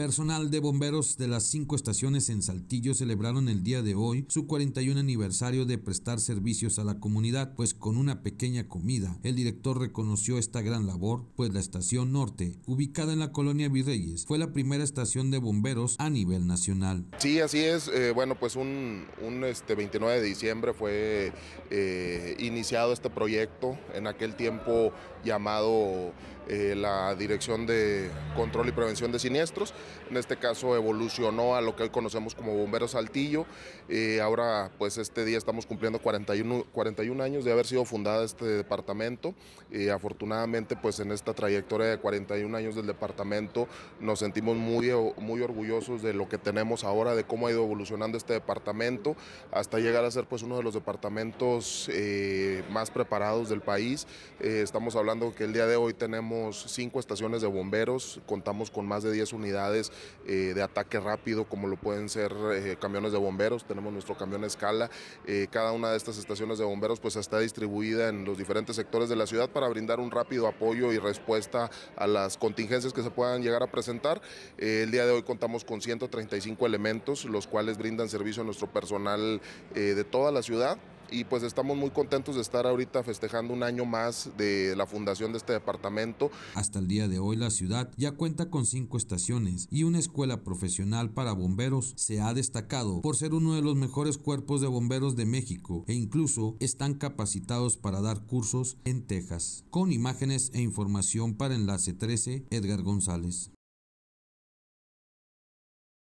Personal de bomberos de las cinco estaciones en Saltillo celebraron el día de hoy su 41 aniversario de prestar servicios a la comunidad, pues con una pequeña comida, el director reconoció esta gran labor, pues la estación norte, ubicada en la colonia Virreyes, fue la primera estación de bomberos a nivel nacional. Sí, así es. Eh, bueno, pues un, 29 este, de diciembre fue eh, iniciado este proyecto, en aquel tiempo llamado eh, la Dirección de Control y Prevención de Siniestros. En este caso evolucionó a lo que hoy conocemos como Bomberos Saltillo. Eh, ahora, pues este día estamos cumpliendo 41, 41 años de haber sido fundada este departamento. y eh, afortunadamente, pues en esta trayectoria de 41 años del departamento nos sentimos muy, muy orgullosos de lo que tenemos ahora, de cómo ha ido evolucionando este departamento, hasta llegar a ser pues uno de los departamentos más preparados del país. estamos hablando que el día de hoy tenemos cinco estaciones de bomberos, contamos con más de 10 unidades eh, de ataque rápido, como lo pueden ser eh, camiones de bomberos, tenemos nuestro camión escala. Eh, cada una de estas estaciones de bomberos pues está distribuida en los diferentes sectores de la ciudad para brindar un rápido apoyo y respuesta a las contingencias que se puedan llegar a presentar. el día de hoy contamos con 135 elementos, los cuales brindan servicio a nuestro personal de toda la ciudad y pues estamos muy contentos de estar ahorita festejando un año más de la fundación de este departamento. Hasta el día de hoy la ciudad ya cuenta con cinco estaciones y una escuela profesional para bomberos se ha destacado por ser uno de los mejores cuerpos de bomberos de México e incluso están capacitados para dar cursos en Texas. Con imágenes e información para Enlace 13, Edgar González.